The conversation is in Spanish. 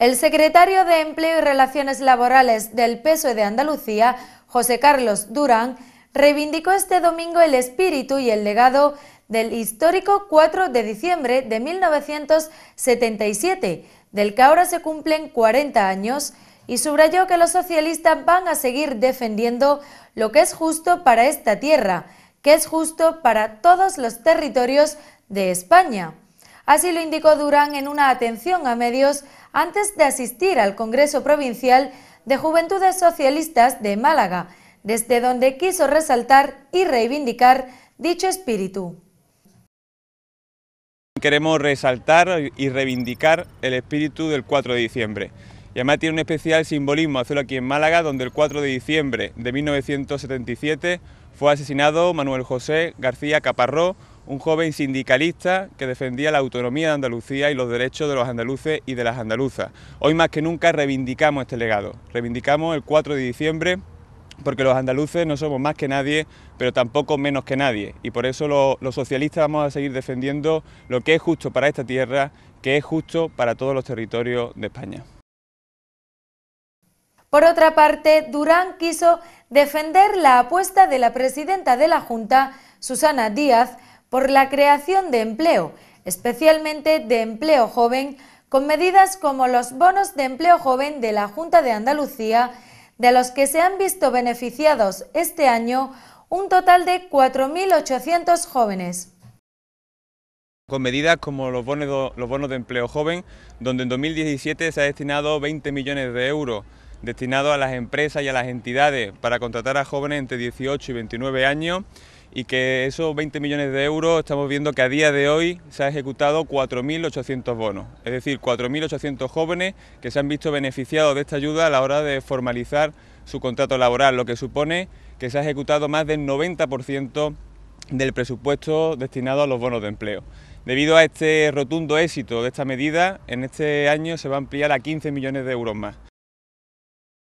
El secretario de Empleo y Relaciones Laborales del PSOE de Andalucía, José Carlos Durán, reivindicó este domingo el espíritu y el legado del histórico 4 de diciembre de 1977, del que ahora se cumplen 40 años, y subrayó que los socialistas van a seguir defendiendo lo que es justo para esta tierra, que es justo para todos los territorios de España. Así lo indicó Durán en una atención a medios antes de asistir al Congreso Provincial de Juventudes Socialistas de Málaga, desde donde quiso resaltar y reivindicar dicho espíritu. Queremos resaltar y reivindicar el espíritu del 4 de diciembre. Y además tiene un especial simbolismo hacerlo aquí en Málaga, donde el 4 de diciembre de 1977 fue asesinado Manuel José García Caparró, un joven sindicalista que defendía la autonomía de Andalucía y los derechos de los andaluces y de las andaluzas. Hoy más que nunca reivindicamos este legado, reivindicamos el 4 de diciembre porque los andaluces no somos más que nadie, pero tampoco menos que nadie. Y por eso los socialistas vamos a seguir defendiendo lo que es justo para esta tierra, que es justo para todos los territorios de España. Por otra parte, Durán quiso defender la apuesta de la presidenta de la Junta, Susana Díaz, por la creación de empleo, especialmente de empleo joven, con medidas como los bonos de empleo joven de la Junta de Andalucía, de los que se han visto beneficiados este año un total de 4.800 jóvenes con medidas como los bonos, de empleo joven, donde en 2017 se ha destinado 20 millones de euros destinados a las empresas y a las entidades para contratar a jóvenes entre 18 y 29 años y que esos 20 millones de euros estamos viendo que a día de hoy se ha ejecutado 4.800 bonos, es decir, 4.800 jóvenes que se han visto beneficiados de esta ayuda a la hora de formalizar su contrato laboral, lo que supone que se ha ejecutado más del 90% del presupuesto destinado a los bonos de empleo. Debido a este rotundo éxito de esta medida, en este año se va a ampliar a 15 millones de euros más.